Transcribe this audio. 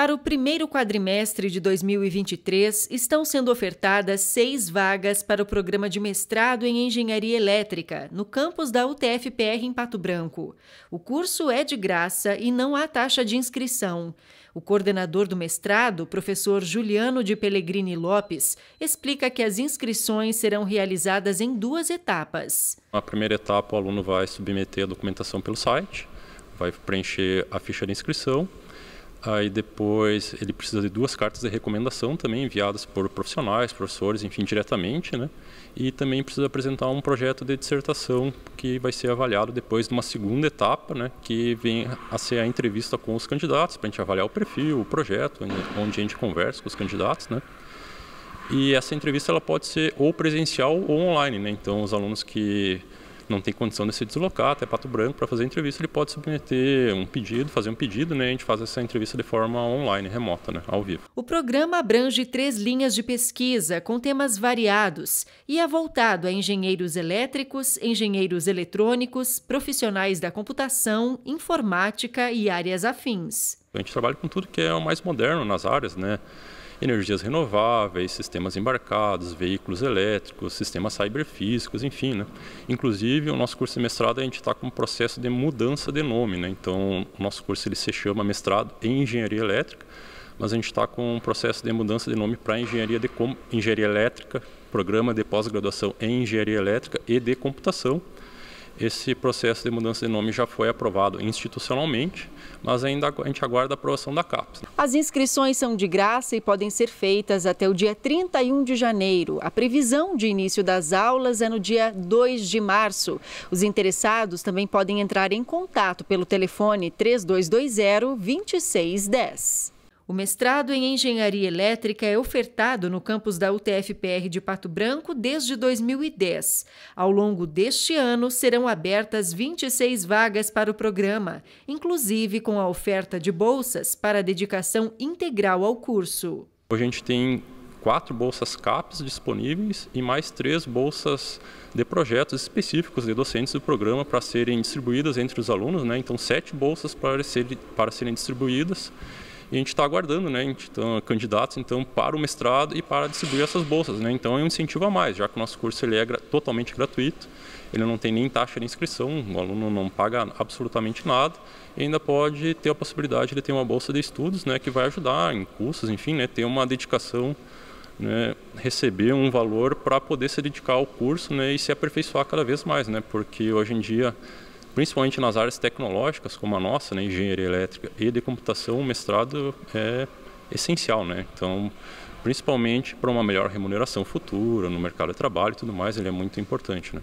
Para o primeiro quadrimestre de 2023, estão sendo ofertadas seis vagas para o programa de mestrado em Engenharia Elétrica, no campus da UTFPR em Pato Branco. O curso é de graça e não há taxa de inscrição. O coordenador do mestrado, professor Juliano de Pellegrini Lopes, explica que as inscrições serão realizadas em duas etapas. Na primeira etapa, o aluno vai submeter a documentação pelo site, vai preencher a ficha de inscrição Aí depois ele precisa de duas cartas de recomendação também enviadas por profissionais, professores, enfim, diretamente, né? E também precisa apresentar um projeto de dissertação que vai ser avaliado depois de uma segunda etapa, né? Que vem a ser a entrevista com os candidatos para a gente avaliar o perfil, o projeto, onde a gente conversa com os candidatos, né? E essa entrevista ela pode ser ou presencial ou online, né? Então os alunos que não tem condição de se deslocar até Pato Branco para fazer a entrevista, ele pode submeter um pedido, fazer um pedido, né? A gente faz essa entrevista de forma online, remota, né? Ao vivo. O programa abrange três linhas de pesquisa com temas variados e é voltado a engenheiros elétricos, engenheiros eletrônicos, profissionais da computação, informática e áreas afins. A gente trabalha com tudo que é o mais moderno nas áreas, né? energias renováveis, sistemas embarcados, veículos elétricos, sistemas cyberfísicos, enfim. Né? Inclusive, o nosso curso de mestrado a gente está com um processo de mudança de nome. Né? Então, o nosso curso ele se chama mestrado em engenharia elétrica, mas a gente está com um processo de mudança de nome para engenharia, de engenharia elétrica, programa de pós-graduação em engenharia elétrica e de computação esse processo de mudança de nome já foi aprovado institucionalmente, mas ainda a gente aguarda a aprovação da CAPES. As inscrições são de graça e podem ser feitas até o dia 31 de janeiro. A previsão de início das aulas é no dia 2 de março. Os interessados também podem entrar em contato pelo telefone 3220 2610. O mestrado em Engenharia Elétrica é ofertado no campus da UTFPR de Pato Branco desde 2010. Ao longo deste ano, serão abertas 26 vagas para o programa, inclusive com a oferta de bolsas para dedicação integral ao curso. A gente tem quatro bolsas CAPES disponíveis e mais três bolsas de projetos específicos de docentes do programa para serem distribuídas entre os alunos, né? então sete bolsas para, ser, para serem distribuídas e a gente está aguardando, né? Então, candidatos então para o mestrado e para distribuir essas bolsas, né? Então é um incentivo a mais, já que o nosso curso ele é gra totalmente gratuito, ele não tem nem taxa de inscrição, o aluno não paga absolutamente nada, e ainda pode ter a possibilidade de ter uma bolsa de estudos, né? Que vai ajudar em cursos, enfim, né? Ter uma dedicação né, receber um valor para poder se dedicar ao curso né, e se aperfeiçoar cada vez mais, né, porque hoje em dia principalmente nas áreas tecnológicas como a nossa, né, engenharia elétrica e de computação, o mestrado é essencial, né? Então, principalmente para uma melhor remuneração futura no mercado de trabalho e tudo mais, ele é muito importante, né?